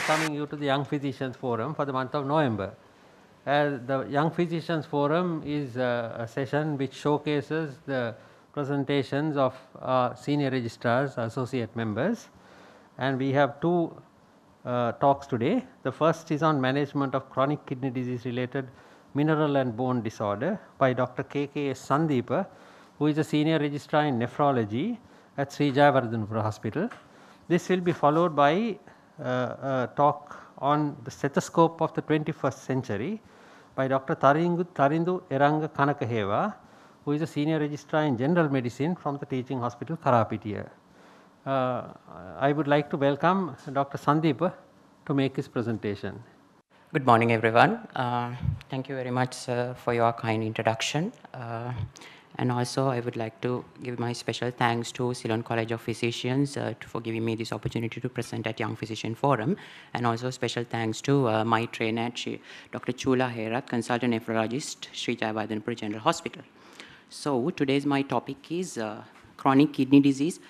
coming you to the Young Physicians Forum for the month of November. As uh, the Young Physicians Forum is a, a session which showcases the presentations of senior registrars, associate members, and we have two uh, talks today. The first is on management of chronic kidney disease related mineral and bone disorder by Dr. K.K. Sandeepa, who is a senior registrar in nephrology at Sri Jayavardhanapura Hospital. This will be followed by uh, uh, talk on the stethoscope of the 21st century by Dr. Tarindu, Tarindu Eranga Kanakaheva who is a senior registrar in general medicine from the teaching hospital Karapitiya. Uh, I would like to welcome Dr. Sandeep to make his presentation. Good morning everyone. Uh, thank you very much sir, for your kind introduction. Uh, and also, I would like to give my special thanks to Ceylon College of Physicians uh, for giving me this opportunity to present at Young Physician Forum. And also, special thanks to uh, my trainer, Dr. Chula Herath, consultant nephrologist, Sri Jayavardhanapur General Hospital. So, today's my topic is uh, chronic kidney disease,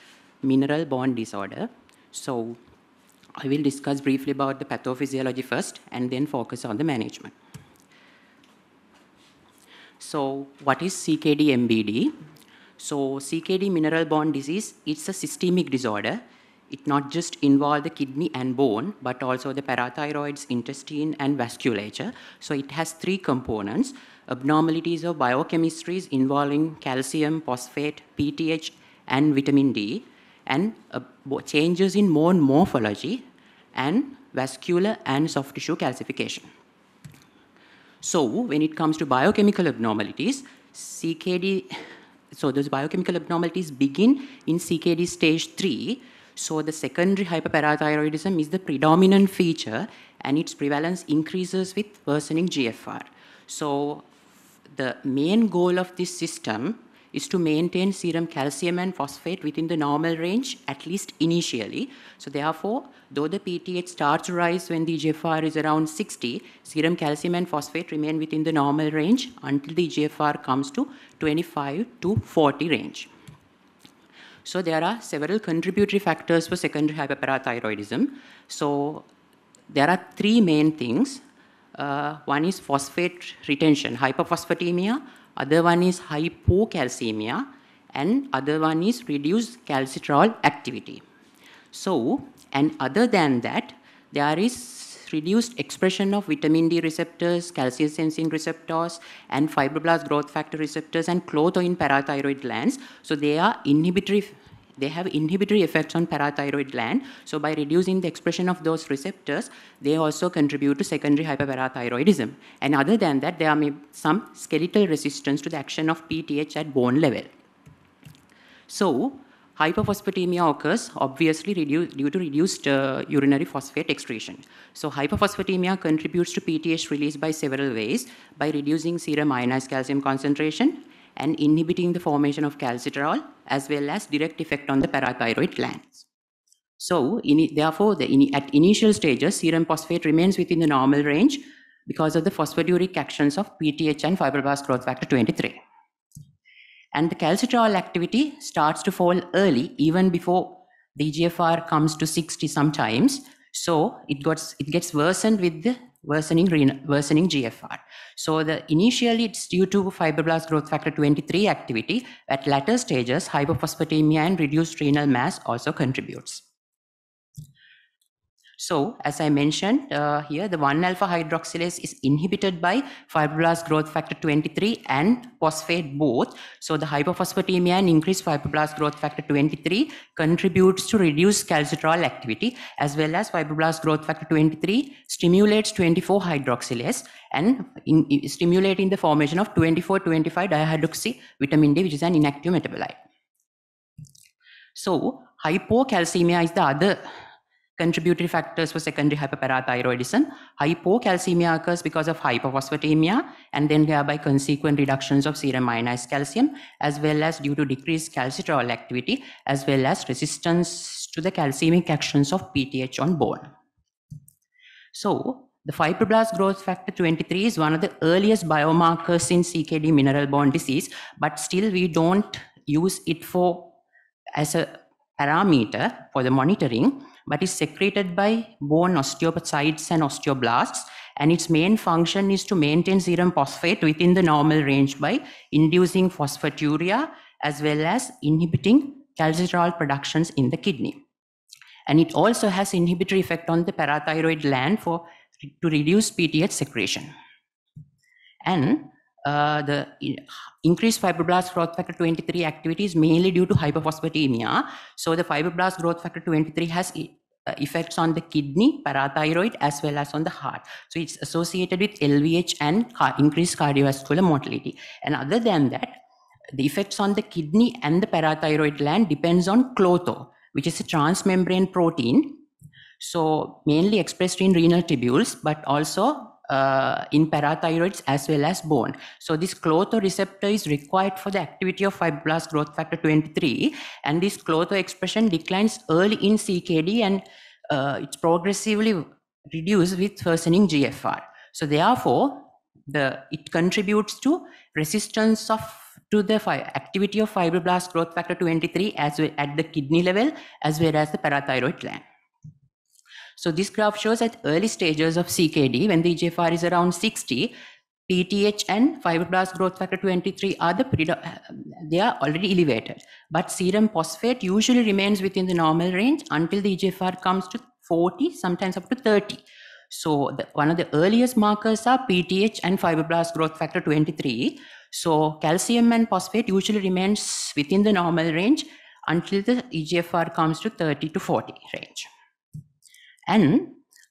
mineral bone disorder. So, I will discuss briefly about the pathophysiology first and then focus on the management. So what is CKD-MBD? So CKD mineral bone disease, it's a systemic disorder. It not just involve the kidney and bone, but also the parathyroids, intestine, and vasculature. So it has three components, abnormalities of biochemistries involving calcium, phosphate, PTH, and vitamin D, and uh, changes in bone morphology, and vascular and soft tissue calcification. So when it comes to biochemical abnormalities, CKD, so those biochemical abnormalities begin in CKD stage 3. So the secondary hyperparathyroidism is the predominant feature and its prevalence increases with worsening GFR. So the main goal of this system is to maintain serum calcium and phosphate within the normal range, at least initially. So therefore, though the PTH starts to rise when the EGFR is around 60, serum calcium and phosphate remain within the normal range until the EGFR comes to 25 to 40 range. So there are several contributory factors for secondary hyperparathyroidism. So there are three main things. Uh, one is phosphate retention, hyperphosphatemia, other one is hypocalcemia and other one is reduced calcitriol activity. So, and other than that, there is reduced expression of vitamin D receptors, calcium sensing receptors, and fibroblast growth factor receptors, and clotho in parathyroid glands. So they are inhibitory they have inhibitory effects on parathyroid gland. So by reducing the expression of those receptors, they also contribute to secondary hyperparathyroidism. And other than that, there may some skeletal resistance to the action of PTH at bone level. So hyperphosphatemia occurs obviously due to reduced uh, urinary phosphate excretion. So hyperphosphatemia contributes to PTH release by several ways by reducing serum ionized calcium concentration and inhibiting the formation of calcitriol as well as direct effect on the parathyroid glands. So in, therefore, the, in, at initial stages, serum phosphate remains within the normal range because of the phosphodiuric actions of PTH and fibroblast growth factor 23. And the calcitriol activity starts to fall early, even before the eGFR comes to 60 sometimes. So it, gets it gets worsened with the worsening, worsening GFR. So the initially it's due to fibroblast growth factor 23 activity. At latter stages, hypophosphatemia and reduced renal mass also contributes. So as I mentioned uh, here, the 1-alpha hydroxylase is inhibited by fibroblast growth factor 23 and phosphate both. So the hypophosphatemia and increased fibroblast growth factor 23 contributes to reduced calcitriol activity as well as fibroblast growth factor 23 stimulates 24-hydroxylase and in, in, stimulating the formation of 24-25-dihydroxy vitamin D, which is an inactive metabolite. So hypocalcemia is the other Contributory factors for secondary hyperparathyroidism. Hypocalcemia occurs because of hypophosphatemia and then thereby consequent reductions of serum ionized calcium as well as due to decreased calcitrol activity as well as resistance to the calcemic actions of PTH on bone. So the fibroblast growth factor 23 is one of the earliest biomarkers in CKD mineral bone disease, but still we don't use it for as a parameter for the monitoring but is secreted by bone osteocytes and osteoblasts. And its main function is to maintain serum phosphate within the normal range by inducing phosphaturia as well as inhibiting calcitriol productions in the kidney. And it also has inhibitory effect on the parathyroid gland for to reduce PTH secretion. And uh, the increased fibroblast growth factor 23 activity is mainly due to hyperphosphatemia. So the fibroblast growth factor 23 has e uh, effects on the kidney, parathyroid, as well as on the heart. So it's associated with LVH and car increased cardiovascular mortality. And other than that, the effects on the kidney and the parathyroid gland depends on clotho, which is a transmembrane protein. So mainly expressed in renal tubules, but also uh, in parathyroids as well as bone. So this receptor is required for the activity of fibroblast growth factor 23 and this clotho expression declines early in CKD and uh, it's progressively reduced with worsening GFR. So therefore, the, it contributes to resistance of to the activity of fibroblast growth factor 23 as well at the kidney level as well as the parathyroid gland. So this graph shows at early stages of CKD, when the EGFR is around 60, PTH and fibroblast growth factor 23 are the um, they are already elevated. But serum phosphate usually remains within the normal range until the EGFR comes to 40, sometimes up to 30. So the, one of the earliest markers are PTH and fibroblast growth factor 23. So calcium and phosphate usually remains within the normal range until the EGFR comes to 30 to 40 range. And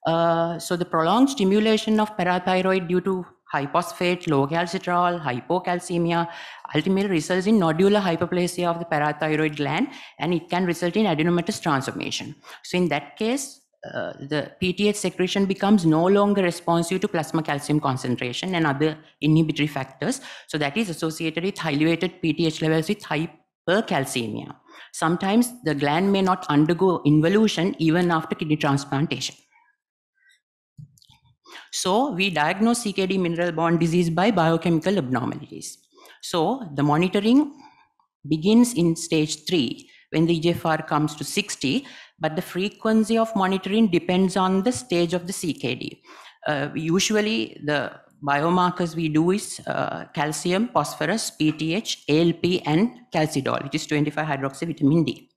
uh, so the prolonged stimulation of parathyroid due to hyphosphate, low calcitrol, hypocalcemia ultimately results in nodular hyperplasia of the parathyroid gland and it can result in adenomatous transformation. So in that case, uh, the PTH secretion becomes no longer responsive to plasma calcium concentration and other inhibitory factors. So that is associated with elevated PTH levels with hypercalcemia. Sometimes the gland may not undergo involution even after kidney transplantation. So we diagnose CKD mineral bond disease by biochemical abnormalities. So the monitoring begins in stage three when the EGFR comes to 60, but the frequency of monitoring depends on the stage of the CKD. Uh, usually the biomarkers we do is uh, calcium, phosphorus, PTH, ALP, and calcidol, which is 25 hydroxyvitamin D.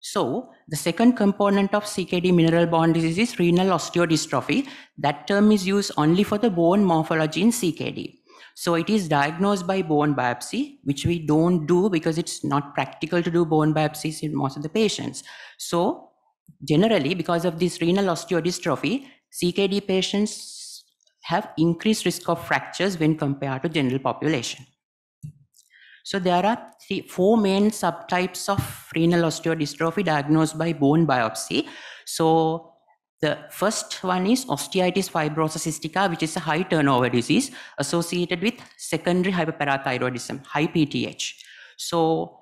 So, the second component of CKD mineral bone disease is renal osteodystrophy. That term is used only for the bone morphology in CKD. So it is diagnosed by bone biopsy, which we don't do because it's not practical to do bone biopsies in most of the patients. So generally, because of this renal osteodystrophy, CKD patients have increased risk of fractures when compared to general population. So there are three, four main subtypes of renal osteodystrophy diagnosed by bone biopsy. So the first one is osteitis fibrosa cystica, which is a high turnover disease associated with secondary hyperparathyroidism, high PTH. So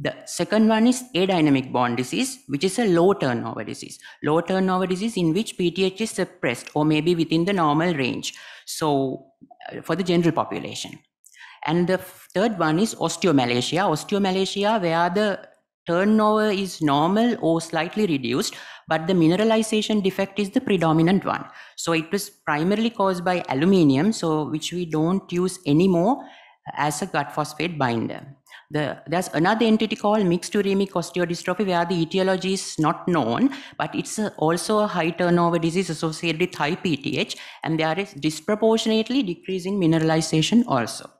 the second one is adynamic bone disease, which is a low turnover disease. Low turnover disease in which PTH is suppressed or maybe within the normal range. So uh, for the general population. And the third one is osteomalacia. Osteomalacia where the turnover is normal or slightly reduced, but the mineralization defect is the predominant one. So it was primarily caused by aluminium, so which we don't use anymore as a gut phosphate binder. The, there's another entity called mixed uremic osteodystrophy where the etiology is not known, but it's a, uh, also a high turnover disease associated with high PTH, and there is disproportionately decrease in mineralization also.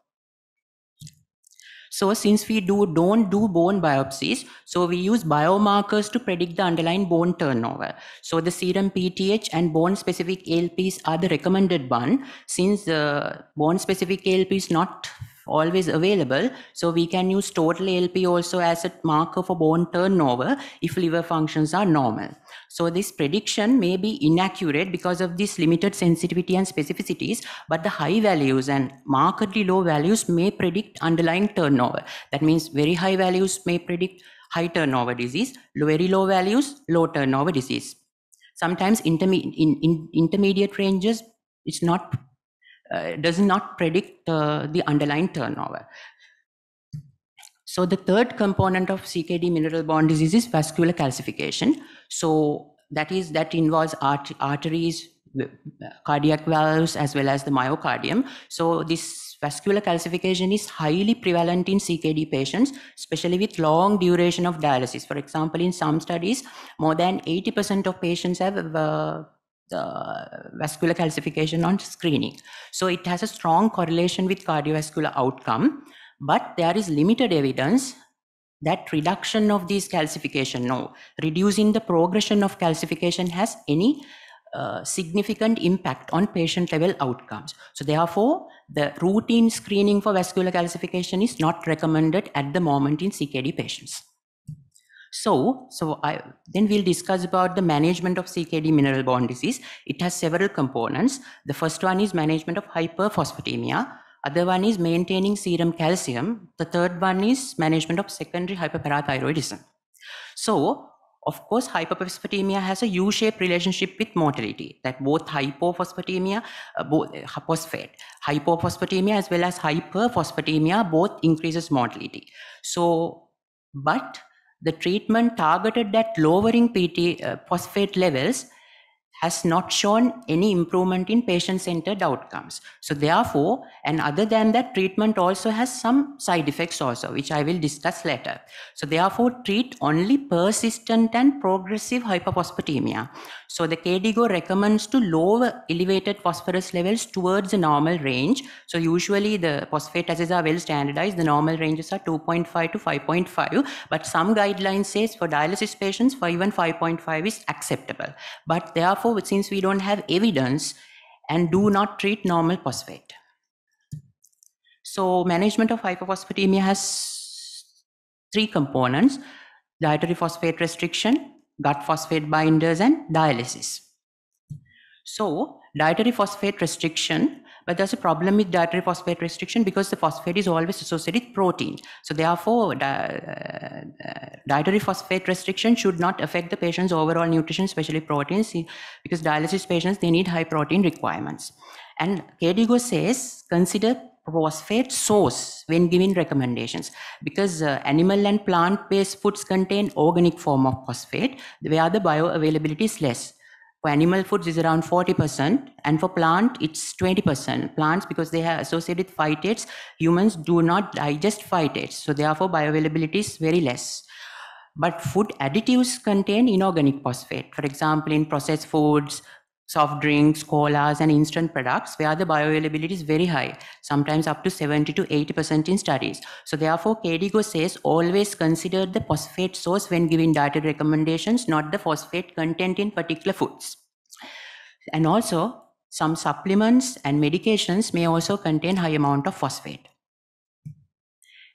So since we do don't do bone biopsies, so we use biomarkers to predict the underlying bone turnover. So the serum PTH and bone specific ALPs are the recommended one since the uh, bone specific ALP is not always available. So we can use total ALP also as a marker for bone turnover if liver functions are normal. So this prediction may be inaccurate because of this limited sensitivity and specificities, but the high values and markedly low values may predict underlying turnover. That means very high values may predict high turnover disease, very low values, low turnover disease. Sometimes interme in, in, intermediate ranges, it's not uh, does not predict the underlying turnover. So the third component of CKD mineral bone disease is vascular calcification. So that is that involves art, arteries, uh, cardiac valves, as well as the myocardium. So this vascular calcification is highly prevalent in CKD patients, especially with long duration of dialysis. For example, in some studies, more than 80% of patients have uh, the vascular calcification on screening. So it has a strong correlation with cardiovascular outcome, but there is limited evidence that reduction of these calcification, no, reducing the progression of calcification has any uh, significant impact on patient level outcomes. So therefore, the routine screening for vascular calcification is not recommended at the moment in CKD patients. So, so I, then we'll discuss about the management of CKD mineral bone disease. It has several components. The first one is management of hyperphosphatemia. Other one is maintaining serum calcium. The third one is management of secondary hyperparathyroidism. So, of course, hyperphosphatemia has a U-shaped relationship with mortality, that both hypophosphatemia, uh, both uh, phosphate, hypophosphatemia as well as hyperphosphatemia both increases mortality. So, but the treatment targeted at lowering PT, uh, phosphate levels has not shown any improvement in patient-centered outcomes. So therefore, and other than that, treatment also has some side effects also, which I will discuss later. So therefore, treat only persistent and progressive hyperphosphatemia. So the KDGO recommends to lower elevated phosphorus levels towards the normal range. So usually the phosphate assays are well standardized. The normal ranges are 2.5 to 5.5, but some guidelines says for dialysis patients, 5 and 5.5 is acceptable. But therefore, since we don't have evidence and do not treat normal phosphate. So management of hypophosphatemia has three components, dietary phosphate restriction, gut phosphate binders, and dialysis. So dietary phosphate restriction but there's a problem with dietary phosphate restriction because the phosphate is always associated with protein. So therefore, uh, uh, dietary phosphate restriction should not affect the patient's overall nutrition, especially proteins, because dialysis patients, they need high protein requirements. And KDGO says, consider phosphate source when giving recommendations because uh, animal and plant-based foods contain organic form of phosphate where the bioavailability is less for animal foods is around 40% and for plant it's 20% plants because they have associated phytates humans do not digest phytates so therefore bioavailability is very less but food additives contain inorganic phosphate for example in processed foods soft drinks, colas, and instant products where the bioavailability is very high, sometimes up to 70 to 80% in studies. So therefore, KDGO says always consider the phosphate source when giving dietary recommendations, not the phosphate content in particular foods. And also, some supplements and medications may also contain high amount of phosphate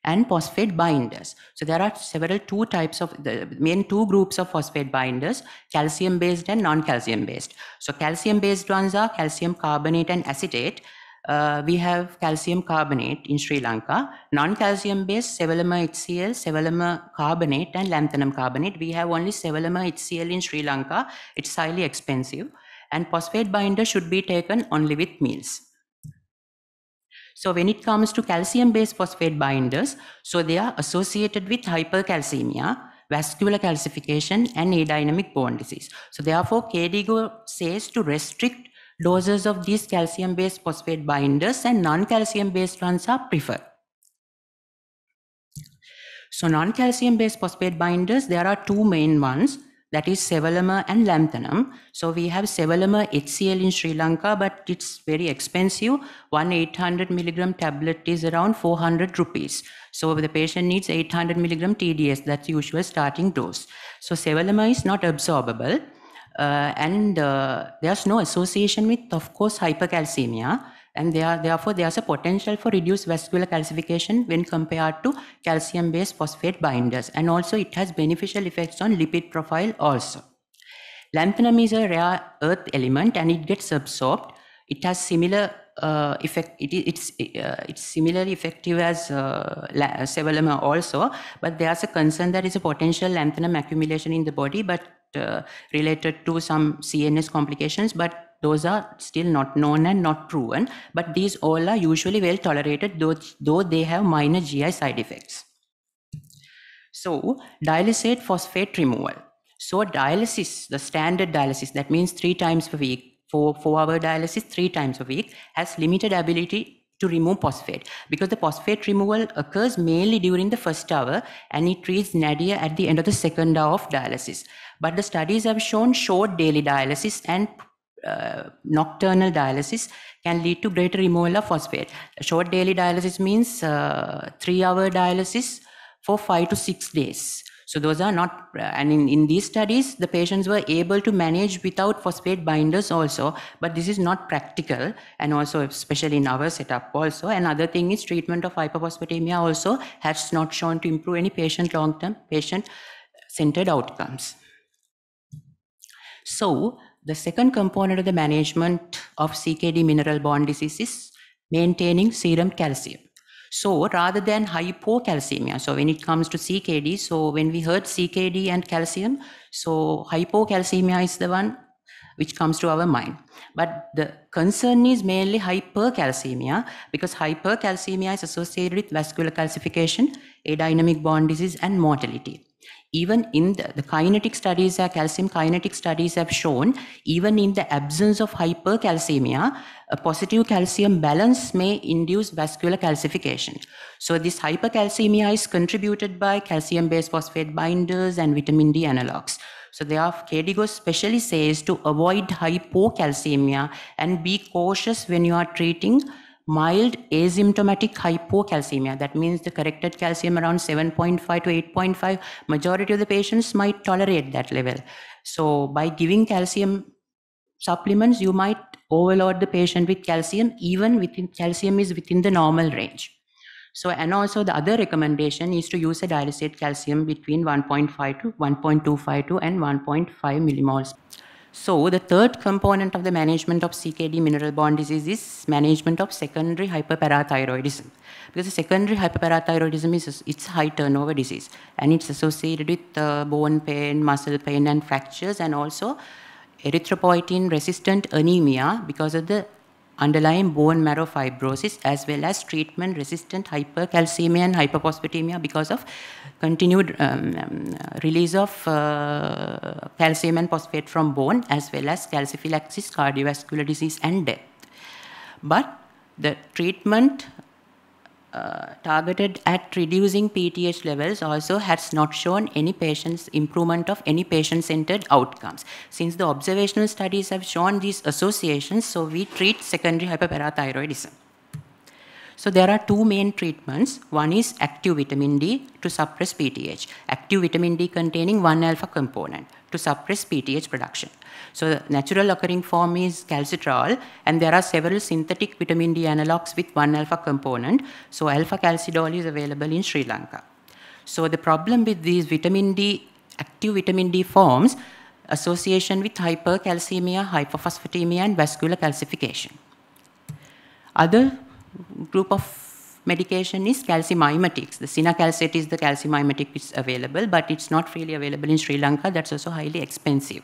and phosphate binders. So there are several two types of the main two groups of phosphate binders, calcium based and non-calcium based. So calcium based ones are calcium carbonate and acetate. Uh, we have calcium carbonate in Sri Lanka, non-calcium based Sevelamer HCl, Sevelamer carbonate and lanthanum carbonate. We have only Sevelamer HCl in Sri Lanka. It's highly expensive and phosphate binder should be taken only with meals. So when it comes to calcium-based phosphate binders, so they are associated with hypercalcemia, vascular calcification, and adynamic bone disease. So therefore, KDGO says to restrict doses of these calcium-based phosphate binders and non-calcium-based ones are preferred. So non-calcium based phosphate binders, there are two main ones that is Sevalama and lanthanum. So we have Sevalama HCl in Sri Lanka, but it's very expensive. One 800 milligram tablet is around 400 rupees. So the patient needs 800 milligram TDS, that's usual starting dose. So Sevalama is not absorbable. Uh, and uh, there's no association with, of course, hypercalcemia and they are, therefore there's a potential for reduced vascular calcification when compared to calcium-based phosphate binders and also it has beneficial effects on lipid profile also. Lanthanum is a rare earth element and it gets absorbed. It has similar uh, effect, it, it's, uh, it's similarly effective as uh, also, but there's a concern that is a potential lanthanum accumulation in the body, but uh, related to some CNS complications, but those are still not known and not proven, but these all are usually well tolerated, though, though they have minor GI side effects. So, dialysate phosphate removal. So, dialysis, the standard dialysis, that means three times per week, for four hour dialysis three times a week, has limited ability to remove phosphate because the phosphate removal occurs mainly during the first hour and it reads nadir at the end of the second hour of dialysis. But the studies have shown short daily dialysis and uh, nocturnal dialysis can lead to greater removal of phosphate. Short daily dialysis means uh, three hour dialysis for five to six days. So those are not, uh, and in, in these studies, the patients were able to manage without phosphate binders also, but this is not practical, and also especially in our setup also. Another thing is treatment of hyperphosphatemia also has not shown to improve any patient long-term patient-centered outcomes. So the second component of the management of CKD mineral bone disease is maintaining serum calcium. So rather than hypocalcemia, so when it comes to CKD, so when we heard CKD and calcium, so hypocalcemia is the one which comes to our mind. But the concern is mainly hypercalcemia because hypercalcemia is associated with vascular calcification, adynamic bone disease, and mortality even in the, the, kinetic studies, calcium kinetic studies have shown, even in the absence of hypercalcemia, a positive calcium balance may induce vascular calcification. So this hypercalcemia is contributed by calcium-based phosphate binders and vitamin D analogs. So therefore, KDGO specially says to avoid hypocalcemia and be cautious when you are treating mild asymptomatic hypocalcemia. That means the corrected calcium around 7.5 to 8.5. Majority of the patients might tolerate that level. So by giving calcium supplements, you might overload the patient with calcium, even within calcium is within the normal range. So, and also the other recommendation is to use a dialysate calcium between 1.5 to 1.25 to and 1.5 millimoles. So the third component of the management of CKD mineral bone disease is management of secondary hyperparathyroidism. Because secondary hyperparathyroidism is it's high turnover disease and it's associated with uh, bone pain, muscle pain and fractures and also erythropoietin resistant anemia because of the underlying bone marrow fibrosis as well as treatment-resistant hypercalcemia and hyperphosphatemia because of continued um, um, release of uh, calcium and phosphate from bone as well as calciphylaxis, cardiovascular disease, and death. But the treatment uh, targeted at reducing PTH levels also has not shown any patients improvement of any patient-centered outcomes. Since the observational studies have shown these associations, so we treat secondary hyperparathyroidism. So there are two main treatments. One is active vitamin D to suppress PTH. Active vitamin D containing 1-alpha component to suppress PTH production. So the natural occurring form is calcitrol, and there are several synthetic vitamin D analogs with 1-alpha component. So alpha-calcidol is available in Sri Lanka. So the problem with these vitamin D, active vitamin D forms, association with hypercalcemia, hypophosphatemia, and vascular calcification. Other group of medication is calcium mimetics. The sinacalcet is the calcium calcimimetic is available, but it's not really available in Sri Lanka. That's also highly expensive.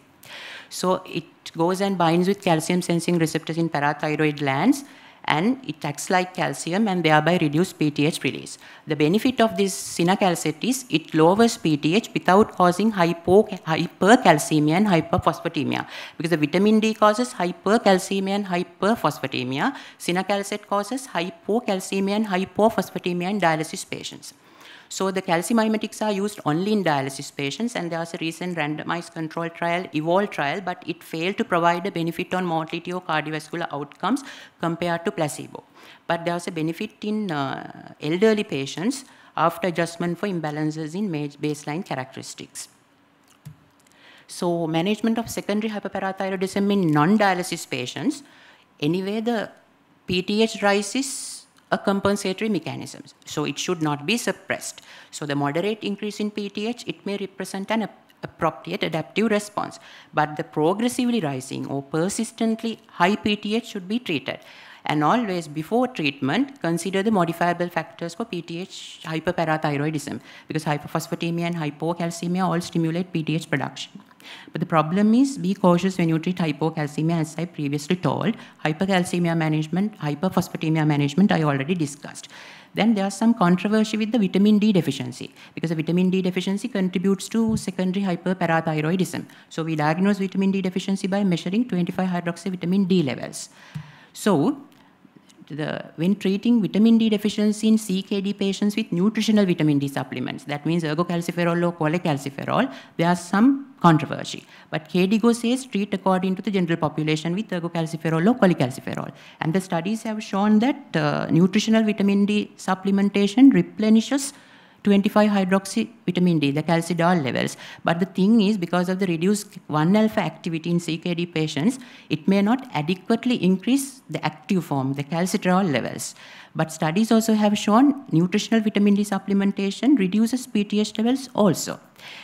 So it goes and binds with calcium sensing receptors in parathyroid glands and it acts like calcium and thereby reduce PTH release. The benefit of this cinacalcet is it lowers PTH without causing hypo, hypercalcemia and hyperphosphatemia because the vitamin D causes hypercalcemia and hyperphosphatemia. Cinacalcet causes hypocalcemia and hypophosphatemia in dialysis patients. So the calcimimetics are used only in dialysis patients, and there was a recent randomized control trial, EVOLVE trial, but it failed to provide a benefit on mortality or cardiovascular outcomes compared to placebo. But there was a benefit in uh, elderly patients after adjustment for imbalances in baseline characteristics. So management of secondary hyperparathyroidism in non-dialysis patients, anyway the PTH rises a compensatory mechanism, so it should not be suppressed. So the moderate increase in PTH, it may represent an appropriate adaptive response, but the progressively rising or persistently high PTH should be treated. And always before treatment, consider the modifiable factors for PTH hyperparathyroidism because hypophosphatemia and hypocalcemia all stimulate PTH production. But the problem is be cautious when you treat hypocalcemia, as I previously told. Hypercalcemia management, hyperphosphatemia management, I already discussed. Then there's some controversy with the vitamin D deficiency because the vitamin D deficiency contributes to secondary hyperparathyroidism. So we diagnose vitamin D deficiency by measuring 25 hydroxy vitamin D levels. So the, when treating vitamin D deficiency in CKD patients with nutritional vitamin D supplements, that means ergocalciferol or cholecalciferol, there are some controversy. But KDGO says treat according to the general population with ergocalciferol or cholecalciferol. And the studies have shown that uh, nutritional vitamin D supplementation replenishes 25 hydroxy vitamin D, the calcidol levels. But the thing is, because of the reduced 1 alpha activity in CKD patients, it may not adequately increase the active form, the calcitriol levels. But studies also have shown nutritional vitamin D supplementation reduces PTH levels also.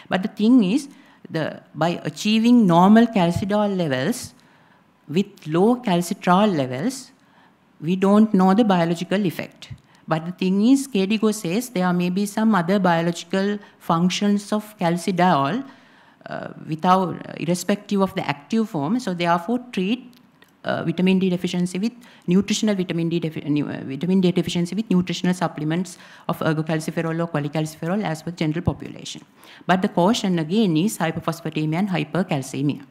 But the thing is, the, by achieving normal calcitriol levels with low calcitriol levels, we don't know the biological effect. But the thing is, Kedigo says there may be some other biological functions of calcidiol uh, without, uh, irrespective of the active form. So therefore, treat uh, vitamin D deficiency with nutritional vitamin D, uh, vitamin D deficiency with nutritional supplements of ergocalciferol or cholecalciferol as per general population. But the caution again is hyperphosphatemia and hypercalcemia.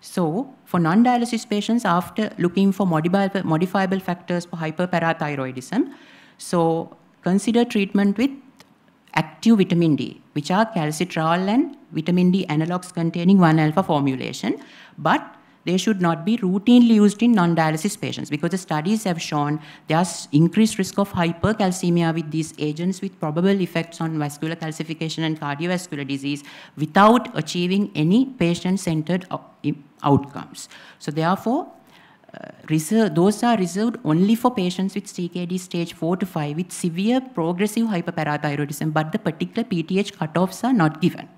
So for non-dialysis patients after looking for modifiable, factors for hyperparathyroidism. So consider treatment with active vitamin D, which are calcitriol and vitamin D analogs containing 1-alpha formulation. But they should not be routinely used in non-dialysis patients because the studies have shown there's increased risk of hypercalcemia with these agents with probable effects on vascular calcification and cardiovascular disease without achieving any patient-centered uh, outcomes. So therefore, uh, reserve, those are reserved only for patients with CKD stage 4 to 5 with severe progressive hyperparathyroidism, but the particular PTH cutoffs are not given.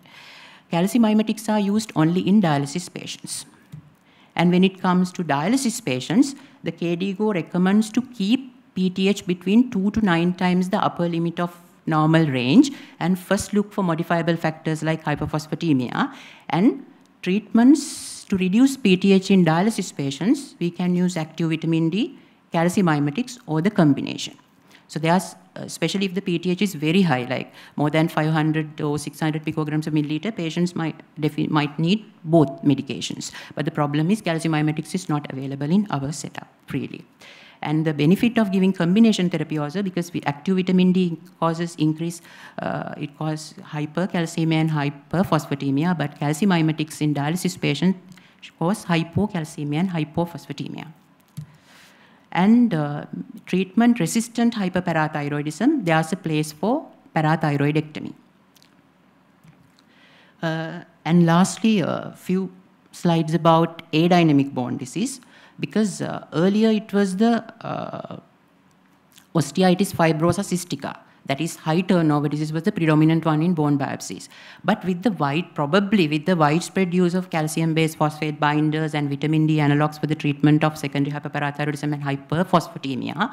Calcium mimetics are used only in dialysis patients. And when it comes to dialysis patients, the KDGO recommends to keep PTH between 2 to 9 times the upper limit of normal range and first look for modifiable factors like hyperphosphatemia and treatments to reduce PTH in dialysis patients, we can use active vitamin D, calcium mimetics or the combination. So are, uh, especially if the PTH is very high, like more than 500 or 600 picograms per milliliter, patients might, might need both medications. But the problem is calcium mimetics is not available in our setup freely. And the benefit of giving combination therapy also, because active vitamin D causes increase, uh, it causes hypercalcemia and hyperphosphatemia, but calcium mimetics in dialysis patients cause hypocalcemia and hypophosphatemia and uh, treatment resistant hyperparathyroidism, there's a place for parathyroidectomy. Uh, and lastly, a few slides about adynamic bone disease, because uh, earlier it was the uh, osteitis fibrosa cystica that is high turnover disease was the predominant one in bone biopsies. But with the wide, probably with the widespread use of calcium-based phosphate binders and vitamin D analogs for the treatment of secondary hyperparathyroidism and hyperphosphatemia,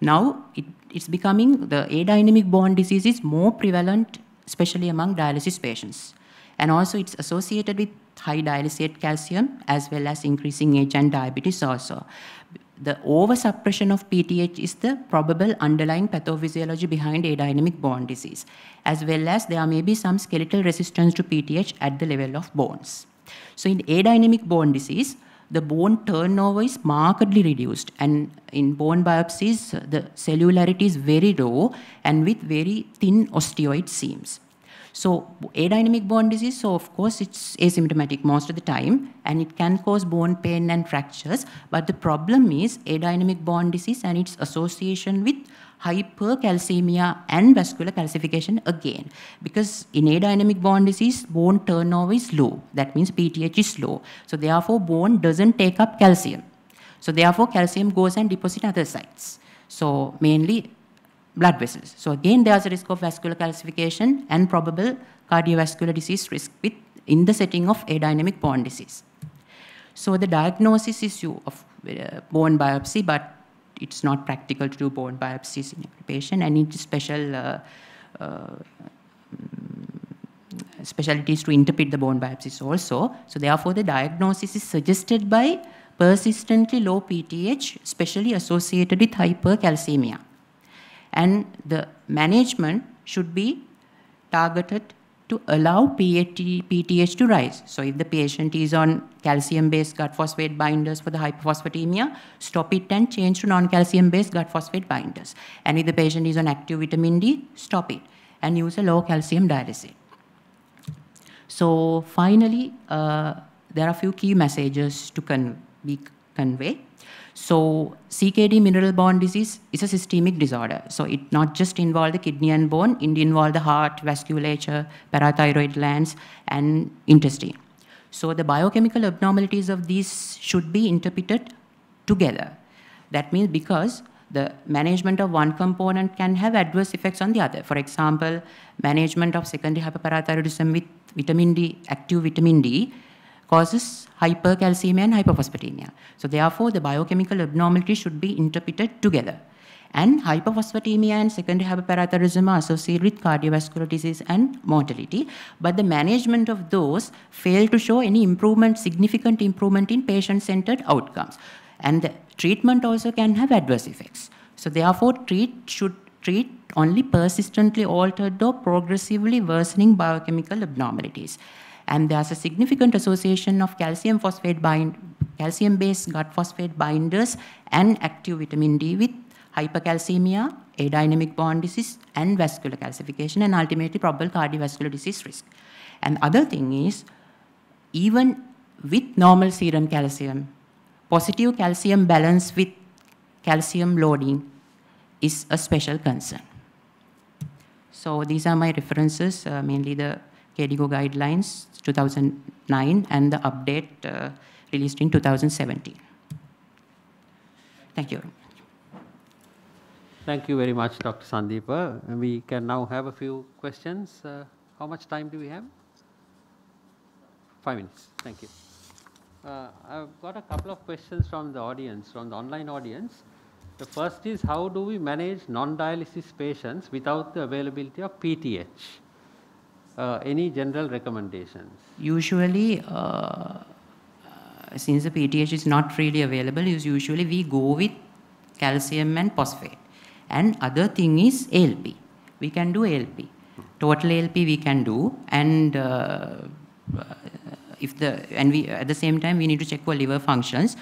now it, it's becoming, the adynamic bone disease is more prevalent, especially among dialysis patients. And also it's associated with high dialysate calcium as well as increasing age and diabetes also the oversuppression of PTH is the probable underlying pathophysiology behind adynamic bone disease, as well as there may be some skeletal resistance to PTH at the level of bones. So in adynamic bone disease, the bone turnover is markedly reduced and in bone biopsies, the cellularity is very low and with very thin osteoid seams. So adynamic bone disease, so of course it's asymptomatic most of the time and it can cause bone pain and fractures. But the problem is adynamic bone disease and its association with hypercalcemia and vascular calcification again. Because in adynamic bone disease, bone turnover is low. That means PTH is low. So therefore bone doesn't take up calcium. So therefore calcium goes and deposit other sites. So mainly blood vessels. So again, there's a risk of vascular calcification and probable cardiovascular disease risk with, in the setting of adynamic bone disease. So the diagnosis issue of uh, bone biopsy, but it's not practical to do bone biopsies in every patient, and it's special uh, uh, mm, specialties to interpret the bone biopsies also. So therefore, the diagnosis is suggested by persistently low PTH, especially associated with hypercalcemia and the management should be targeted to allow PAT, PTH to rise. So if the patient is on calcium-based gut phosphate binders for the hypophosphatemia, stop it and change to non-calcium-based gut phosphate binders. And if the patient is on active vitamin D, stop it and use a low calcium diet. So finally, uh, there are a few key messages to con be conveyed. So CKD mineral bone disease is a systemic disorder. So it not just involves the kidney and bone, it involves the heart, vasculature, parathyroid glands, and intestine. So the biochemical abnormalities of these should be interpreted together. That means because the management of one component can have adverse effects on the other. For example, management of secondary hyperparathyroidism with vitamin D, active vitamin D causes hypercalcemia and hyperphosphatemia. So therefore, the biochemical abnormality should be interpreted together. And hyperphosphatemia and secondary hyperparathyroidism are associated with cardiovascular disease and mortality. But the management of those failed to show any improvement, significant improvement in patient-centered outcomes. And the treatment also can have adverse effects. So therefore, treat should treat only persistently altered or progressively worsening biochemical abnormalities. And there's a significant association of calcium phosphate bind, calcium-based gut phosphate binders and active vitamin D with hypercalcemia, adynamic bone disease, and vascular calcification, and ultimately probable cardiovascular disease risk. And other thing is, even with normal serum calcium, positive calcium balance with calcium loading is a special concern. So these are my references, uh, mainly the KDGO guidelines 2009 and the update uh, released in 2017. Thank you. Thank you very much, Dr. Sandeepa. We can now have a few questions. Uh, how much time do we have? Five minutes. Thank you. Uh, I've got a couple of questions from the audience, from the online audience. The first is how do we manage non-dialysis patients without the availability of PTH? uh, any general recommendations? Usually, uh, uh since the PTH is not really available, usually we go with calcium and phosphate. And other thing is ALP. We can do ALP. Total ALP we can do, and uh, uh, if the and we at the same time we need to check for liver functions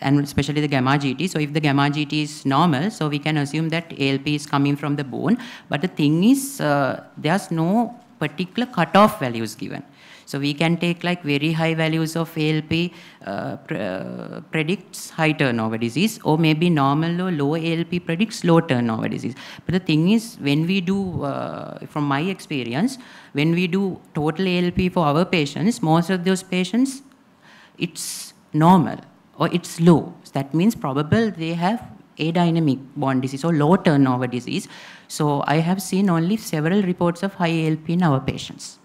and especially the gamma GT. So if the gamma GT is normal, so we can assume that ALP is coming from the bone. But the thing is, uh, there's no particular cutoff values given. So we can take like very high values of ALP uh, uh, predicts high turnover disease or maybe normal or low ALP predicts low turnover disease. But the thing is when we do, uh, from my experience, when we do total ALP for our patients, most of those patients, it's normal or it's low. So that means probable they have a dynamic bone disease or low turnover disease. So I have seen only several reports of high ALP in our patients.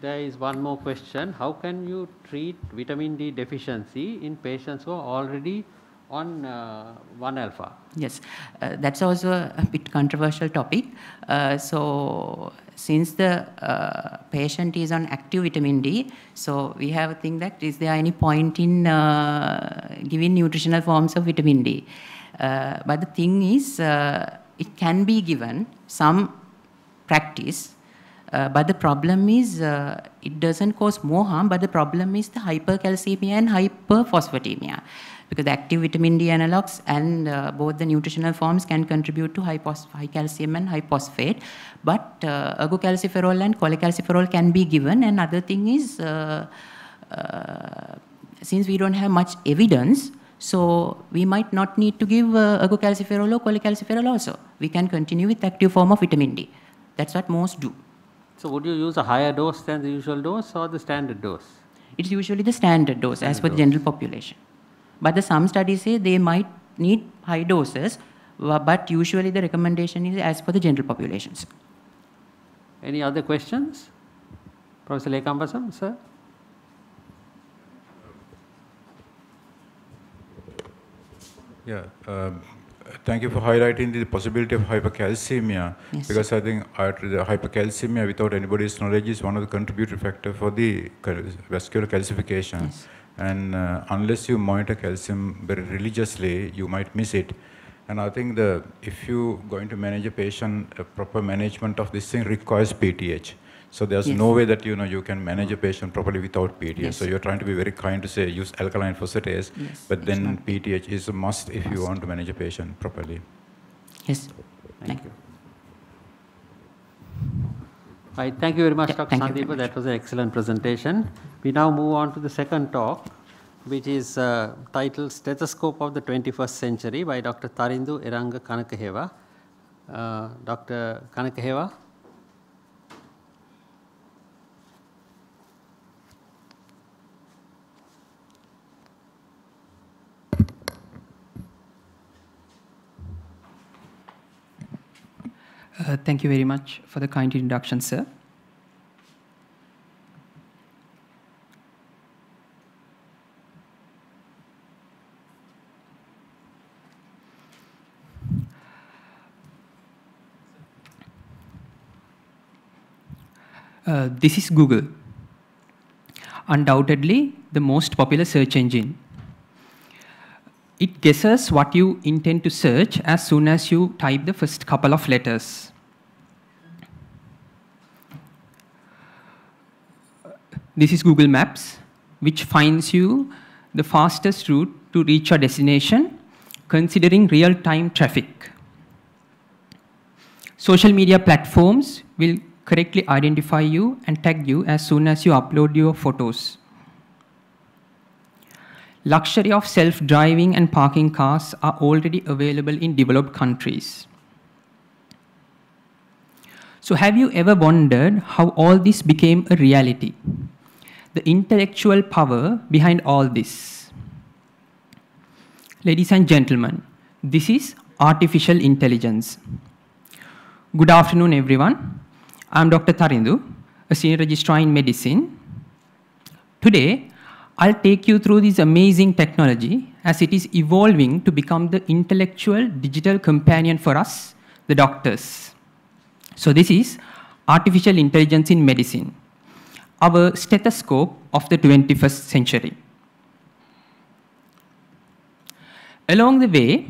There is one more question. How can you treat vitamin D deficiency in patients who are already on uh, 1 alpha? Yes, uh, that's also a bit controversial topic. Uh, so since the uh, patient is on active vitamin D, so we have a thing that is there any point in uh, giving nutritional forms of vitamin D? Uh, but the thing is, it can be given some practice, uh, but the problem is uh, it doesn't cause more harm, but the problem is the hypercalcemia and hyperphosphatemia. Because the active vitamin D analogs and uh, both the nutritional forms can contribute to high, high calcium and high phosphate. But uh, ergocalciferol and cholecalciferol can be given. Another thing is, uh, uh, since we don't have much evidence, so we might not need to give uh, ergocalciferol or cholecalciferol also. We can continue with active form of vitamin D. That's what most do. So would you use a higher dose than the usual dose or the standard dose? It's usually the standard dose standard as per dose. the general population. But the, some studies say they might need high doses, but usually the recommendation is as per the general populations. Any other questions? Professor Lekambasam, sir? Yeah. Um, thank you for highlighting the possibility of hypercalcemia yes. because I think hypercalcemia without anybody's knowledge is one of the contributory factor for the vascular calcification. Yes. And uh, unless you monitor calcium very religiously, you might miss it. And I think the if you're going to manage a patient, a proper management of this thing requires PTH. So there's yes. no way that you know you can manage a patient properly without PTH. Yes. So you're trying to be very kind to say use alkaline phosphatase, yes, but then PTH is a must if must. you want to manage a patient properly. Yes. Thank, thank you. I thank you very much, yeah, Dr. Sandeepa. That was an excellent presentation. We now move on to the second talk, which is uh, titled Stethoscope of the 21st Century by Dr. Tarindu Iranga Kanakaheva. Uh, Dr. Kanakaheva, Uh, thank you very much for the kind introduction, sir. Uh, this is Google, undoubtedly the most popular search engine. It guesses what you intend to search as soon as you type the first couple of letters. This is Google Maps, which finds you the fastest route to reach your destination, considering real-time traffic. Social media platforms will correctly identify you and tag you as soon as you upload your photos. Luxury of self-driving and parking cars are already available in developed countries. So have you ever wondered how all this became a reality? the intellectual power behind all this. Ladies and gentlemen, this is artificial intelligence. Good afternoon, everyone. I'm Dr. Tarindu, a senior registrar in medicine. Today, I'll take you through this amazing technology as it is evolving to become the intellectual digital companion for us, the doctors. So this is artificial intelligence in medicine our stethoscope of the 21st century. Along the way,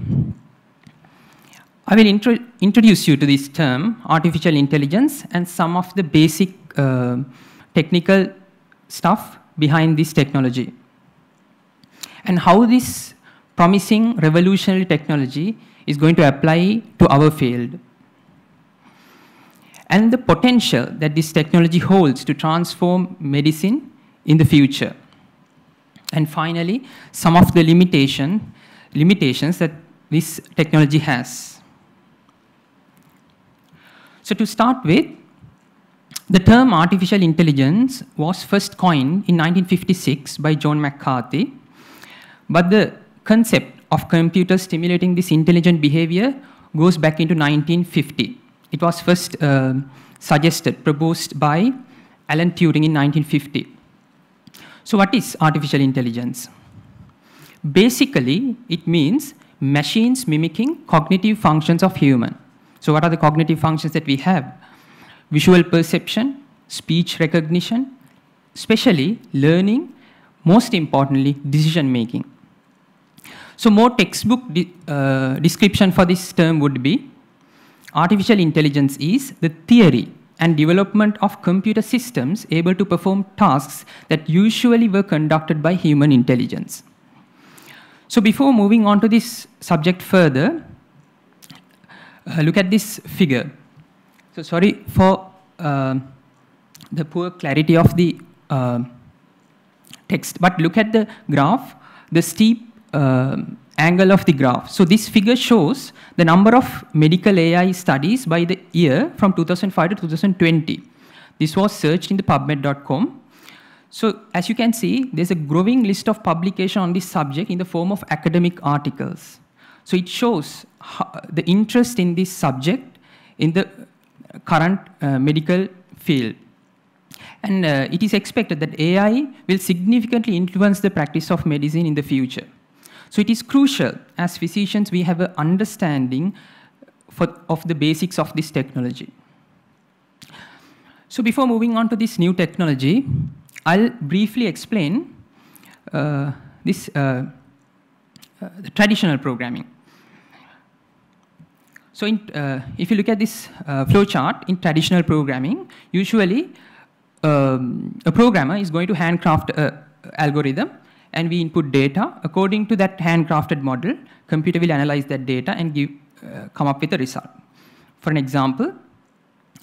I will intro introduce you to this term, artificial intelligence, and some of the basic uh, technical stuff behind this technology, and how this promising revolutionary technology is going to apply to our field and the potential that this technology holds to transform medicine in the future. And finally, some of the limitation, limitations that this technology has. So to start with, the term artificial intelligence was first coined in 1956 by John McCarthy, but the concept of computers stimulating this intelligent behavior goes back into 1950. It was first um, suggested, proposed by Alan Turing in 1950. So what is artificial intelligence? Basically, it means machines mimicking cognitive functions of human. So what are the cognitive functions that we have? Visual perception, speech recognition, especially learning, most importantly, decision making. So more textbook de uh, description for this term would be artificial intelligence is the theory and development of computer systems able to perform tasks that usually were conducted by human intelligence. So before moving on to this subject further, uh, look at this figure. So sorry for uh, the poor clarity of the uh, text, but look at the graph. The steep uh, angle of the graph. So this figure shows the number of medical AI studies by the year from 2005 to 2020. This was searched in the pubmed.com. So as you can see, there's a growing list of publication on this subject in the form of academic articles. So it shows the interest in this subject in the current uh, medical field. And uh, it is expected that AI will significantly influence the practice of medicine in the future. So it is crucial, as physicians, we have an understanding for, of the basics of this technology. So before moving on to this new technology, I'll briefly explain uh, this uh, uh, traditional programming. So in, uh, if you look at this uh, flowchart in traditional programming, usually um, a programmer is going to handcraft an algorithm and we input data. According to that handcrafted model, computer will analyze that data and give, uh, come up with a result. For an example,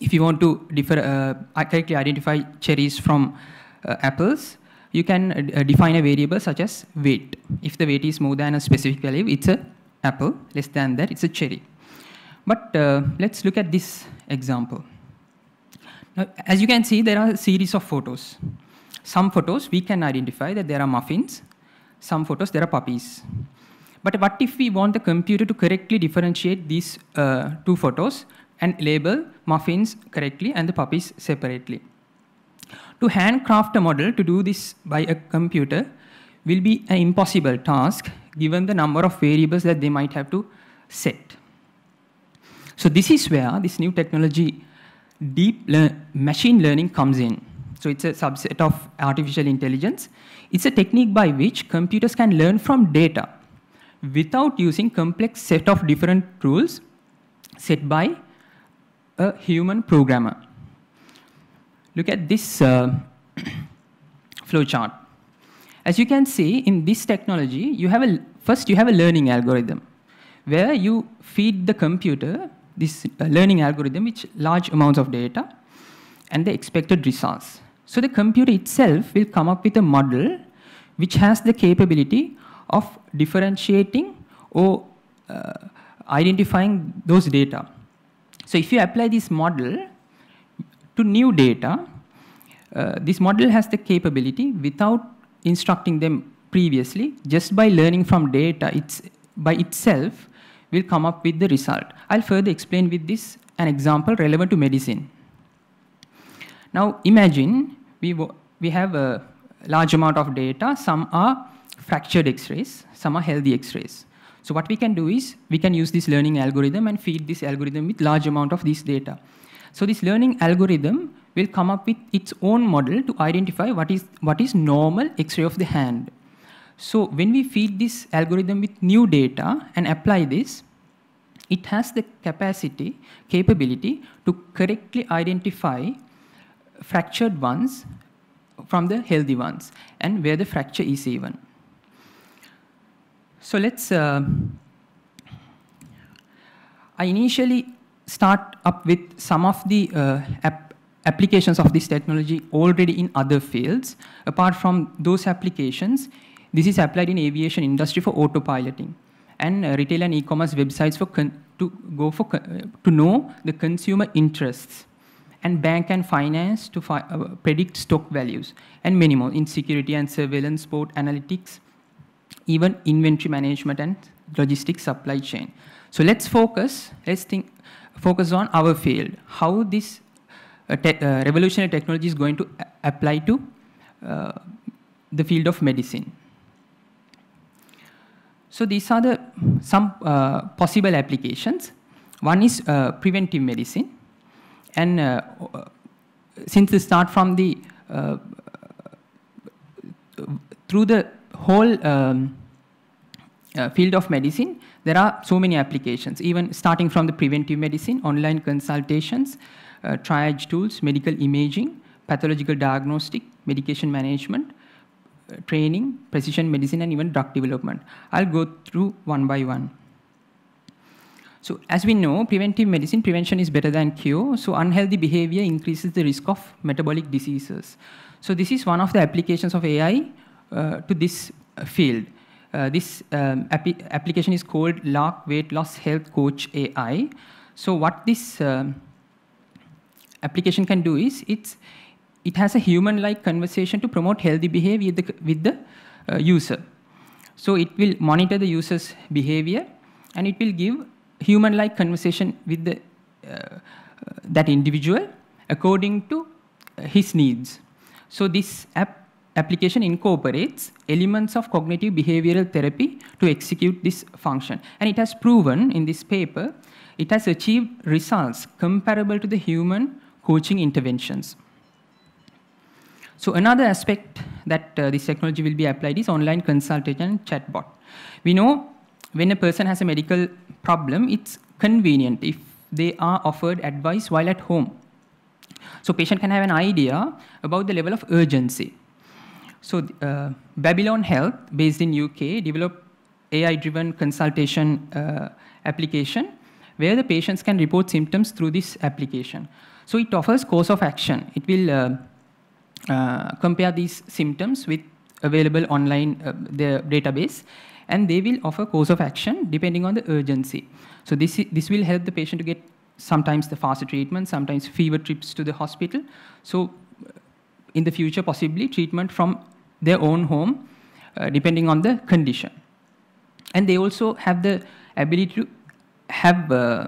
if you want to differ, uh, correctly identify cherries from uh, apples, you can uh, uh, define a variable such as weight. If the weight is more than a specific value, it's an apple. Less than that, it's a cherry. But uh, let's look at this example. Now, as you can see, there are a series of photos. Some photos we can identify that there are muffins, some photos there are puppies. But what if we want the computer to correctly differentiate these uh, two photos and label muffins correctly and the puppies separately? To handcraft a model to do this by a computer will be an impossible task given the number of variables that they might have to set. So this is where this new technology, deep machine learning comes in. So it's a subset of artificial intelligence. It's a technique by which computers can learn from data without using complex set of different rules set by a human programmer. Look at this uh, flowchart. As you can see, in this technology, you have a, first you have a learning algorithm where you feed the computer this uh, learning algorithm with large amounts of data and the expected results. So the computer itself will come up with a model which has the capability of differentiating or uh, identifying those data. So if you apply this model to new data, uh, this model has the capability without instructing them previously, just by learning from data it's, by itself will come up with the result. I'll further explain with this an example relevant to medicine. Now imagine we, we have a large amount of data. Some are fractured x-rays, some are healthy x-rays. So what we can do is we can use this learning algorithm and feed this algorithm with large amount of this data. So this learning algorithm will come up with its own model to identify what is, what is normal x-ray of the hand. So when we feed this algorithm with new data and apply this, it has the capacity, capability to correctly identify fractured ones from the healthy ones and where the fracture is even. So let's, uh, I initially start up with some of the uh, ap applications of this technology already in other fields. Apart from those applications, this is applied in aviation industry for autopiloting and uh, retail and e-commerce websites for to go for uh, to know the consumer interests and bank and finance to fi uh, predict stock values and many more in security and surveillance, sport analytics, even inventory management and logistics supply chain. So let's focus, let's think, focus on our field, how this uh, uh, revolutionary technology is going to uh, apply to uh, the field of medicine. So these are the some uh, possible applications. One is preventive medicine. And uh, since we start from the, uh, through the whole um, uh, field of medicine, there are so many applications, even starting from the preventive medicine, online consultations, uh, triage tools, medical imaging, pathological diagnostic, medication management, uh, training, precision medicine, and even drug development. I'll go through one by one. So as we know, preventive medicine, prevention is better than cure. So unhealthy behavior increases the risk of metabolic diseases. So this is one of the applications of AI uh, to this uh, field. Uh, this um, ap application is called Lark Weight Loss Health Coach AI. So what this um, application can do is it's, it has a human-like conversation to promote healthy behavior with the, with the uh, user. So it will monitor the user's behavior and it will give human-like conversation with the, uh, that individual according to uh, his needs. So this app application incorporates elements of cognitive behavioral therapy to execute this function. And it has proven in this paper, it has achieved results comparable to the human coaching interventions. So another aspect that uh, this technology will be applied is online consultation chatbot. We know when a person has a medical problem, it's convenient if they are offered advice while at home. So patient can have an idea about the level of urgency. So uh, Babylon Health, based in UK, developed AI-driven consultation uh, application where the patients can report symptoms through this application. So it offers course of action. It will uh, uh compare these symptoms with available online uh, the database and they will offer course of action depending on the urgency. So this, this will help the patient to get sometimes the faster treatment, sometimes fever trips to the hospital. So uh, in the future, possibly treatment from their own home, uh, depending on the condition. And they also have the ability to have uh,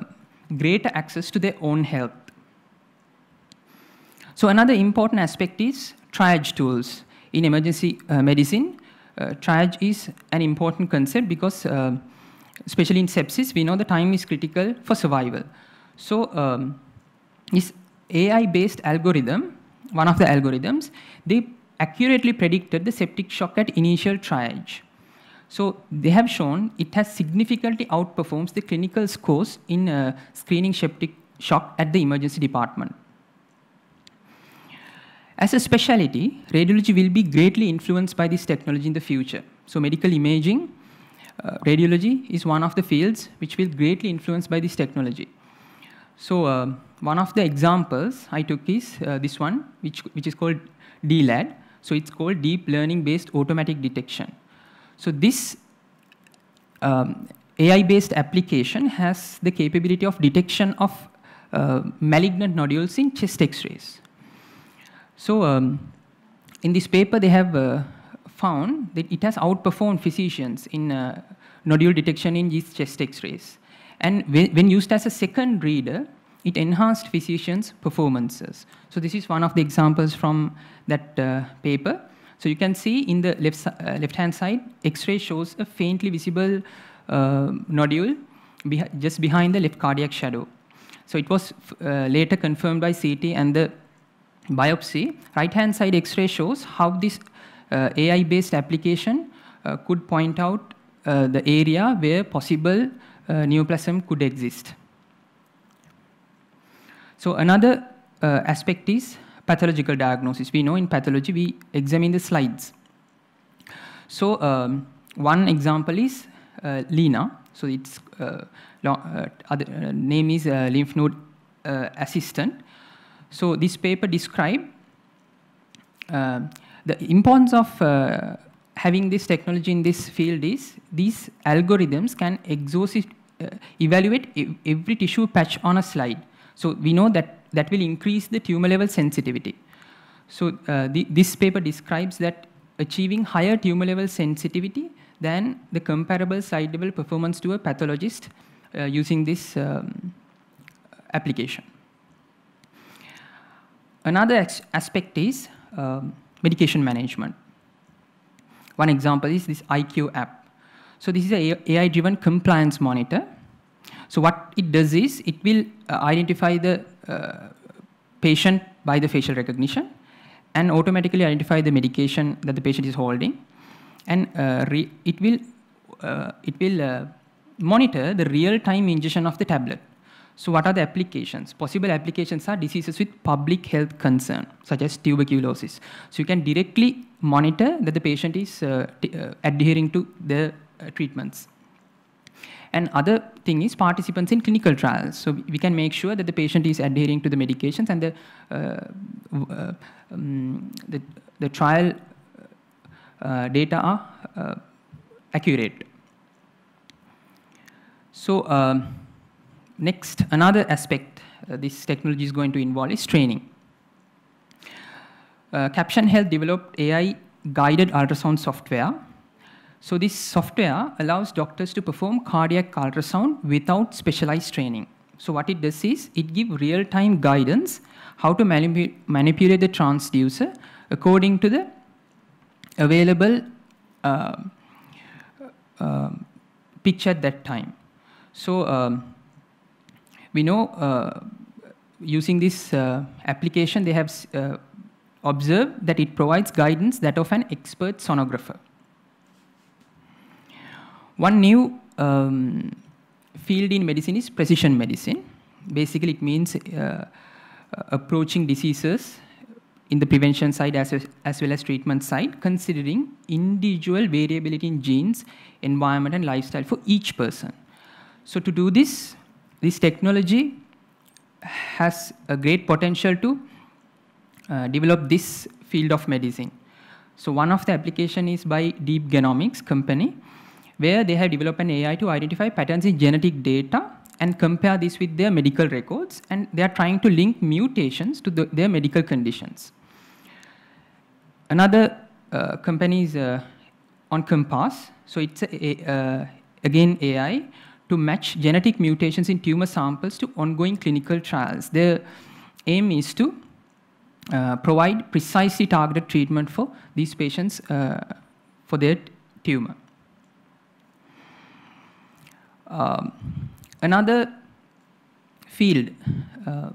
greater access to their own health. So another important aspect is triage tools in emergency uh, medicine. Uh, triage is an important concept because uh, especially in sepsis, we know the time is critical for survival. So um, this AI-based algorithm, one of the algorithms, they accurately predicted the septic shock at initial triage. So they have shown it has significantly outperforms the clinical scores in uh, screening septic shock at the emergency department. As a specialty, radiology will be greatly influenced by this technology in the future. So medical imaging, uh, radiology is one of the fields which will greatly influenced by this technology. So uh, one of the examples I took is uh, this one, which, which is called DLAD. So it's called Deep Learning Based Automatic Detection. So this um, AI-based application has the capability of detection of uh, malignant nodules in chest x-rays. So um, in this paper, they have uh, found that it has outperformed physicians in uh, nodule detection in these chest X-rays. And when used as a second reader, it enhanced physicians' performances. So this is one of the examples from that uh, paper. So you can see in the left, uh, left-hand side, X-ray shows a faintly visible uh, nodule just behind the left cardiac shadow. So it was uh, later confirmed by CT and the biopsy, right-hand side x-ray shows how this uh, AI-based application uh, could point out uh, the area where possible uh, neoplasm could exist. So another uh, aspect is pathological diagnosis. We know in pathology, we examine the slides. So um, one example is uh, Lena. So its other, name is lymph node assistant. So this paper describes uh, the importance of uh, having this technology in this field is these algorithms can exhaustively uh, evaluate ev every tissue patch on a slide. So we know that that will increase the tumor level sensitivity. So uh, this paper describes that achieving higher tumor level sensitivity than the comparable side level performance to a pathologist uh, using this um, application. Another aspect is um, medication management. One example is this IQ app. So this is an AI-driven compliance monitor. So what it does is it will uh, identify the uh, patient by the facial recognition and automatically identify the medication that the patient is holding. And uh, it will, uh, it will uh, monitor the real-time ingestion of the tablet. So what are the applications? Possible applications are diseases with public health concern, such as tuberculosis. So you can directly monitor that the patient is uh, uh, adhering to the uh, treatments. And other thing is participants in clinical trials. So we can make sure that the patient is adhering to the medications and the, uh, uh, um, the, the, trial uh, data are accurate. So um, Next, another aspect uh, this technology is going to involve is training. Uh, Caption Health developed AI-guided ultrasound software. So this software allows doctors to perform cardiac ultrasound without specialized training. So what it does is it gives real-time guidance how to manip manipulate the transducer according to the available uh, uh, picture at that time. So um, we know uh, using this uh, application, they have uh, observed that it provides guidance that of an expert sonographer. One new um, field in medicine is precision medicine. Basically, it means uh, approaching diseases in the prevention side as, as well as treatment side, considering individual variability in genes, environment, and lifestyle for each person. So to do this, this technology has a great potential to uh, develop this field of medicine. So one of the application is by Deep Genomics company, where they have developed an AI to identify patterns in genetic data and compare this with their medical records, and they are trying to link mutations to the, their medical conditions. Another uh, company is uh, on Compass, so it's a, a, uh, again AI to match genetic mutations in tumor samples to ongoing clinical trials. Their aim is to uh, provide precisely targeted treatment for these patients uh, for their tumor. Um, another field uh,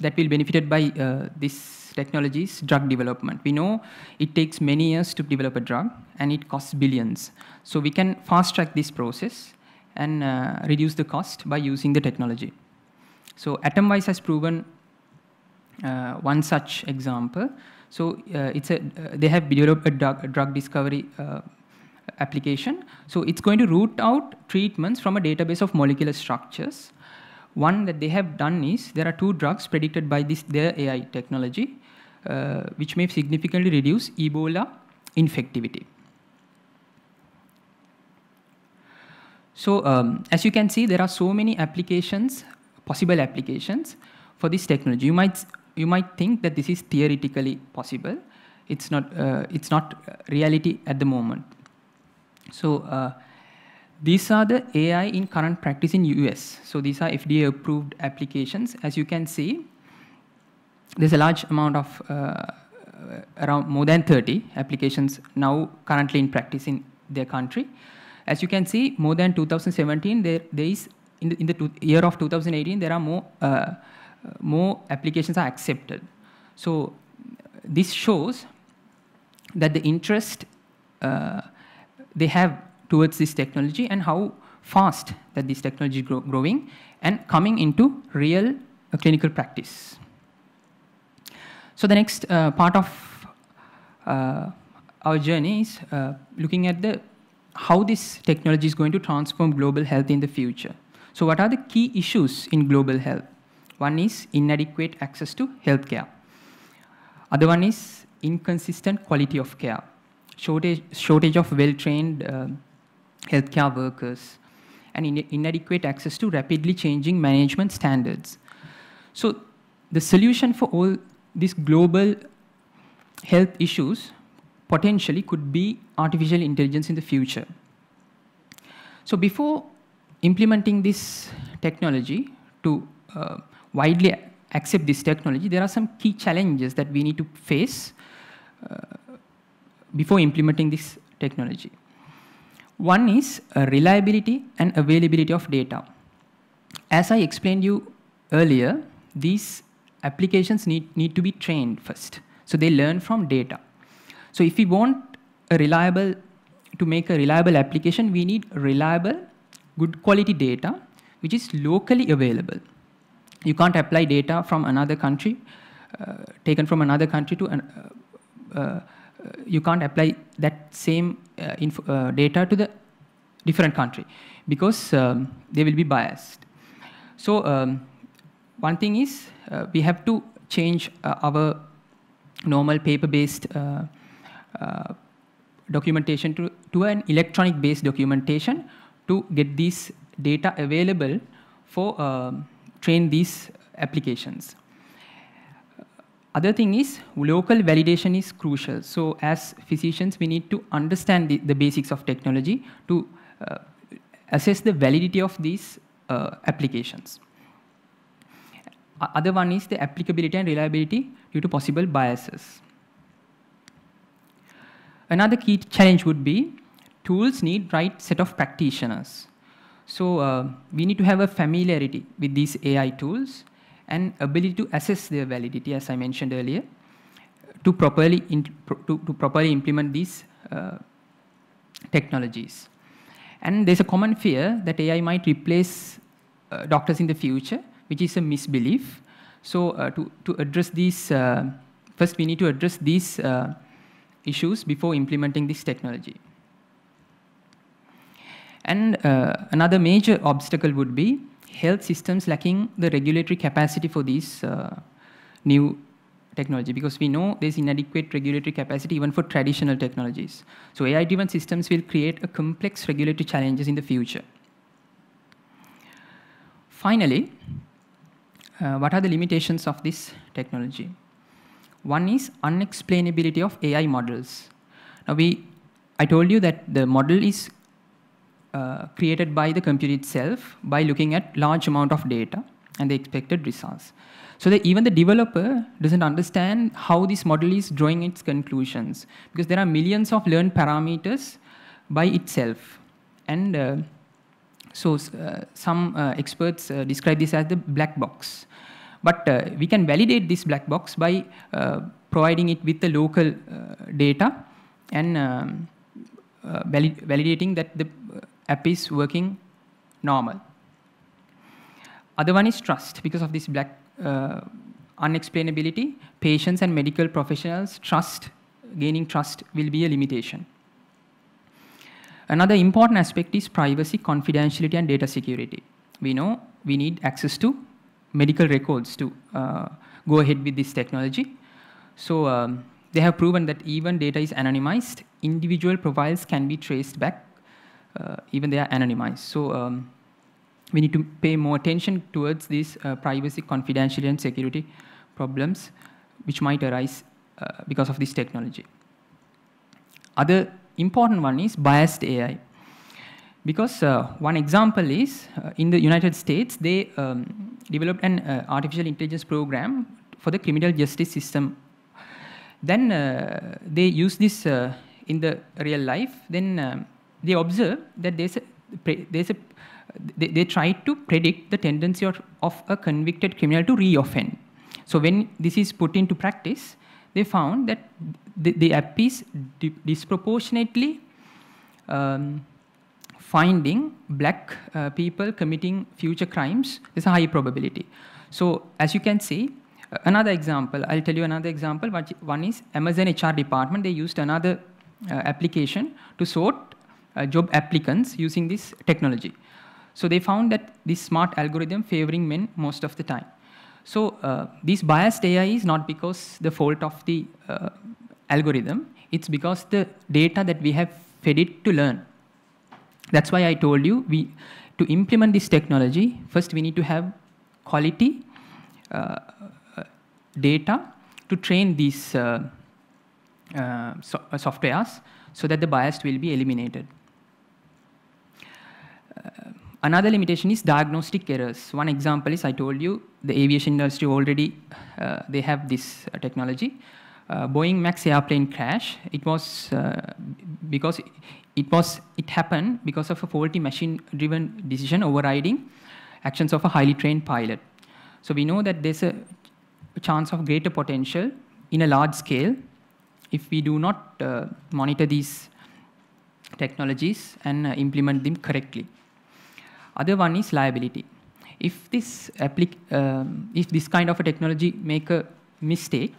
that will be benefited by uh, this technology is drug development. We know it takes many years to develop a drug and it costs billions. So we can fast track this process and uh, reduce the cost by using the technology. So AtomWise has proven uh, one such example. So uh, it's a, uh, they have developed a drug, a drug discovery uh, application. So it's going to root out treatments from a database of molecular structures. One that they have done is there are two drugs predicted by this their AI technology, uh, which may significantly reduce Ebola infectivity. So um, as you can see, there are so many applications, possible applications for this technology. You might, you might think that this is theoretically possible. It's not, uh, it's not uh, reality at the moment. So uh, these are the AI in current practice in US. So these are FDA approved applications. As you can see, there's a large amount of uh, around more than 30 applications now currently in practice in their country. As you can see, more than 2017, there, there is, in the, in the two, year of 2018, there are more, uh, more applications are accepted. So this shows that the interest uh, they have towards this technology and how fast that this technology is grow, growing and coming into real uh, clinical practice. So the next uh, part of uh, our journey is uh, looking at the how this technology is going to transform global health in the future. So what are the key issues in global health? One is inadequate access to healthcare. Other one is inconsistent quality of care, shortage, shortage of well-trained uh, healthcare workers, and in inadequate access to rapidly changing management standards. So the solution for all these global health issues potentially could be artificial intelligence in the future. So before implementing this technology to uh, widely accept this technology, there are some key challenges that we need to face uh, before implementing this technology. One is uh, reliability and availability of data. As I explained you earlier, these applications need, need to be trained first. So they learn from data. So if we want a reliable, to make a reliable application, we need reliable, good quality data, which is locally available. You can't apply data from another country, uh, taken from another country to, an, uh, uh, you can't apply that same uh, info, uh, data to the different country because um, they will be biased. So um, one thing is uh, we have to change our normal paper-based uh, documentation to, to an electronic based documentation to get these data available for uh, train these applications. Other thing is local validation is crucial. So as physicians, we need to understand the, the basics of technology to uh, assess the validity of these uh, applications. Other one is the applicability and reliability due to possible biases. Another key challenge would be tools need right set of practitioners. So uh, we need to have a familiarity with these AI tools and ability to assess their validity, as I mentioned earlier, to properly, to, to, properly implement these uh, technologies. And there's a common fear that AI might replace uh, doctors in the future, which is a misbelief. So uh, to, to address these, uh, first we need to address these uh, issues before implementing this technology. And uh, another major obstacle would be health systems lacking the regulatory capacity for these uh, new technology because we know there's inadequate regulatory capacity even for traditional technologies. So AI-driven systems will create a complex regulatory challenges in the future. Finally, uh, what are the limitations of this technology? One is unexplainability of AI models. Now we, I told you that the model is uh, created by the computer itself by looking at large amount of data and the expected results. So that even the developer doesn't understand how this model is drawing its conclusions because there are millions of learned parameters by itself. And uh, so uh, some uh, experts uh, describe this as the black box. But uh, we can validate this black box by uh, providing it with the local uh, data and um, valid validating that the app is working normal. Other one is trust. Because of this black uh, unexplainability, patients and medical professionals trust, gaining trust will be a limitation. Another important aspect is privacy, confidentiality, and data security. We know we need access to medical records to uh, go ahead with this technology. So um, they have proven that even data is anonymized, individual profiles can be traced back, uh, even they are anonymized. So um, we need to pay more attention towards these uh, privacy, confidentiality, and security problems which might arise because of this technology. Other important one is biased AI. Because uh, one example is uh, in the United States, they um, developed an uh, artificial intelligence program for the criminal justice system. Then uh, they use this uh, in the real life. Then uh, they observe that there's a, there's a they, they try to predict the tendency of, of a convicted criminal to reoffend. So when this is put into practice, they found that the, the app is di disproportionately um, finding black uh, people committing future crimes is a high probability. So as you can see, uh, another example, I'll tell you another example, one is Amazon HR department, they used another uh, application to sort uh, job applicants using this technology. So they found that this smart algorithm favoring men most of the time. So uh, this biased AI is not because the fault of the uh, algorithm, it's because the data that we have fed it to learn. That's why I told you we to implement this technology, first we need to have quality uh, data to train these uh, uh, so uh, softwares so that the bias will be eliminated. Uh, another limitation is diagnostic errors. One example is I told you the aviation industry already, uh, they have this technology uh, Boeing Max airplane crash, it was uh, because it was it happened because of a faulty machine-driven decision overriding actions of a highly trained pilot. So we know that there's a chance of greater potential in a large scale if we do not uh, monitor these technologies and uh, implement them correctly. Other one is liability. If this, um, if this kind of a technology make a mistake,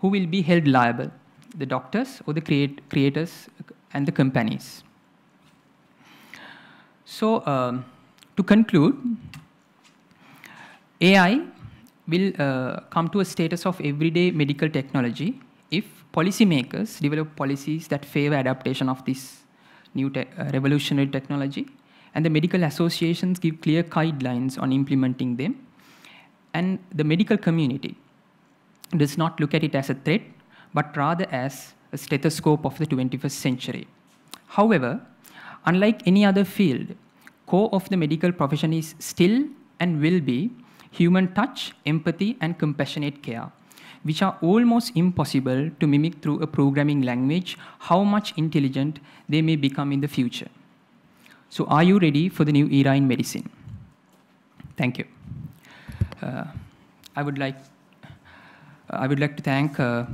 who will be held liable, the doctors or the create, creators and the companies. So um, to conclude, AI will uh, come to a status of everyday medical technology if policymakers develop policies that favor adaptation of this new te uh, revolutionary technology and the medical associations give clear guidelines on implementing them and the medical community does not look at it as a threat, but rather as a stethoscope of the 21st century. However, unlike any other field, core of the medical profession is still and will be human touch, empathy, and compassionate care, which are almost impossible to mimic through a programming language, how much intelligent they may become in the future. So are you ready for the new era in medicine? Thank you. Uh, I would like uh, I would like to thank uh,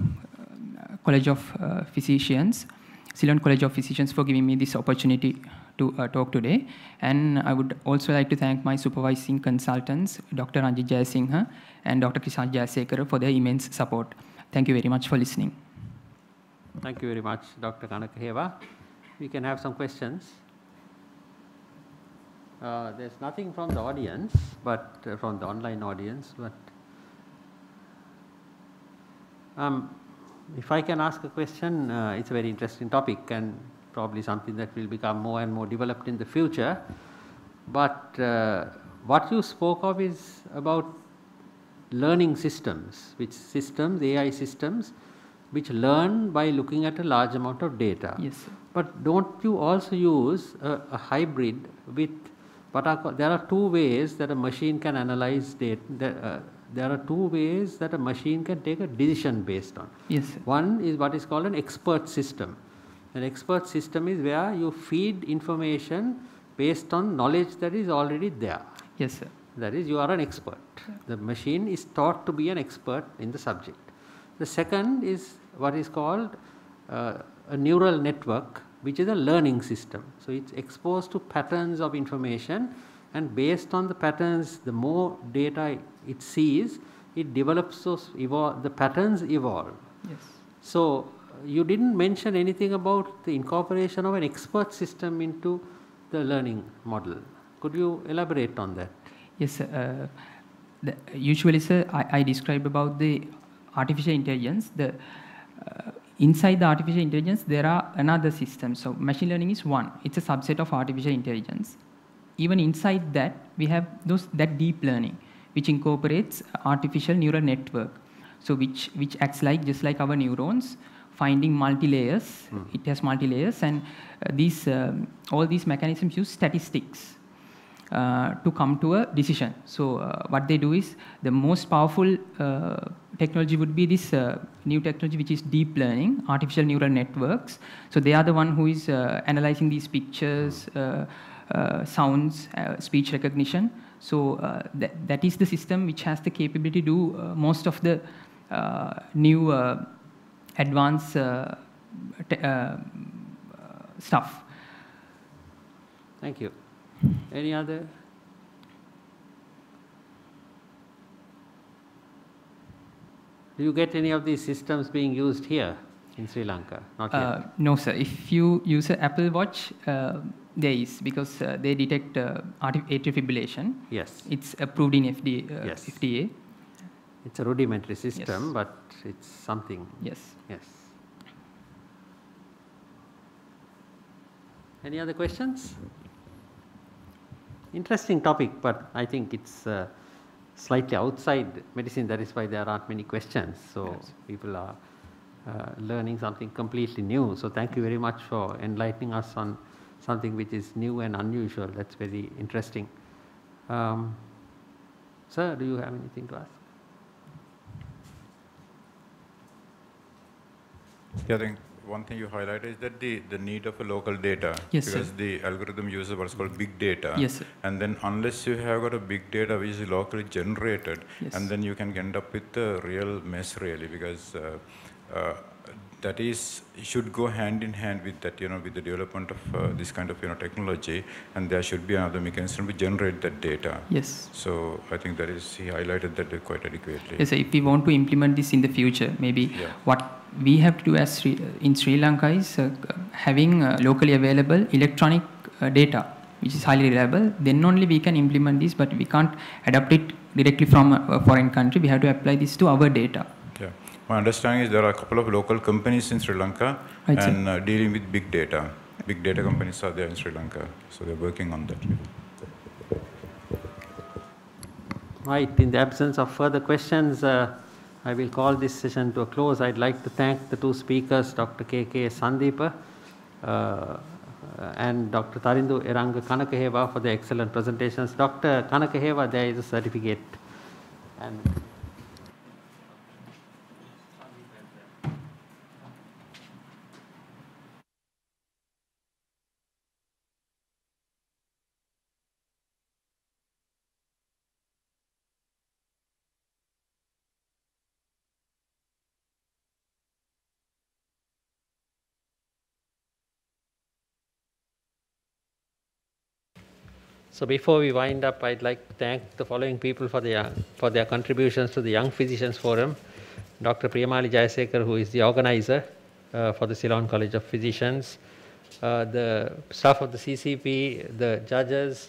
College of uh, Physicians, Ceylon College of Physicians for giving me this opportunity to talk today. And I would also like to thank my supervising consultants, Dr. Ranjit Jayasinghe and Dr. Kishan Jayasekara for their immense support. Thank you very much for listening. Thank you very much, Dr. Kanakheva. We can have some questions. Uh, there's nothing from the audience, but uh, from the online audience, but um, if I can ask a question, uh, it's a very interesting topic and probably something that will become more and more developed in the future. But uh, what you spoke of is about learning systems, which systems, AI systems, which learn by looking at a large amount of data. Yes. Sir. But don't you also use a, a hybrid with what are there are two ways that a machine can analyze data, uh, there are two ways that a machine can take a decision based on. Yes. Sir. One is what is called an expert system. An expert system is where you feed information based on knowledge that is already there. Yes, sir. That is, you are an expert. Yeah. The machine is taught to be an expert in the subject. The second is what is called uh, a neural network, which is a learning system. So it's exposed to patterns of information and based on the patterns, the more data it sees, it develops those evolve, the patterns evolve. Yes. So you didn't mention anything about the incorporation of an expert system into the learning model. Could you elaborate on that? Yes, uh, the, usually, sir, I, I describe about the artificial intelligence. The uh, inside the artificial intelligence, there are another system. So machine learning is one. It's a subset of artificial intelligence even inside that, we have those that deep learning, which incorporates artificial neural network. So which, which acts like, just like our neurons, finding multi-layers. Mm It has multi-layers, and uh, these um, all these mechanisms use statistics uh, to come to a decision. So uh, what they do is the most powerful uh, technology would be this uh, new technology, which is deep learning, artificial neural networks. So they are the one who is uh, analyzing these pictures. Mm uh, sounds, uh, speech recognition. So uh, that, that is the system which has the capability to do most of the new advanced stuff. Thank you. Any other? Do you get any of these systems being used here? in Sri Lanka? Not uh, yet. no, sir. If you use an Apple Watch, uh, there is because uh, they detect uh, atrial fibrillation. Yes. It's approved in FDA. Uh, yes. FDA. It's a rudimentary system, yes. but it's something. Yes. Yes. Any other questions? Interesting topic, but I think it's slightly outside medicine. That is why there aren't many questions. So yes. people are uh, learning something completely new. So thank you very much for enlightening us on something which is new and unusual. That's very interesting. Um, sir, do you have anything to ask? Yeah, I think one thing you highlighted is that the, the need of a local data. Yes, because sir. the algorithm uses what's called big data. Yes, sir. And then unless you have got a big data which is locally generated, yes. and then you can end up with a real mess really because uh, uh, that is should go hand in hand with that you know with the development of uh, this kind of you know technology and there should be another mechanism to generate that data yes so i think that is he highlighted that quite adequately yes, so if we want to implement this in the future maybe yeah. what we have to do as Sri, in sri lanka is uh, having uh, locally available electronic uh, data which is highly reliable then only we can implement this but we can't adapt it directly from a foreign country we have to apply this to our data my understanding is there are a couple of local companies in Sri Lanka and uh, dealing with big data. Big data companies are there in Sri Lanka, so they're working on that. Right, in the absence of further questions, uh, I will call this session to a close. I'd like to thank the two speakers, Dr. K.K. Sandeepa uh, and Dr. Tarindu Iranga Kanakaheva for the excellent presentations. Dr. Kanakaheva, there is a certificate. And So before we wind up, I'd like to thank the following people for their, for their contributions to the Young Physicians Forum. Dr. Priyamali Jayasekar, who is the organizer uh, for the Ceylon College of Physicians, uh, the staff of the CCP, the judges,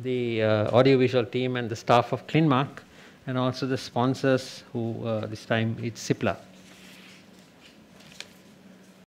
the uh, audiovisual team and the staff of ClinMark, and also the sponsors who uh, this time it's CIPLA.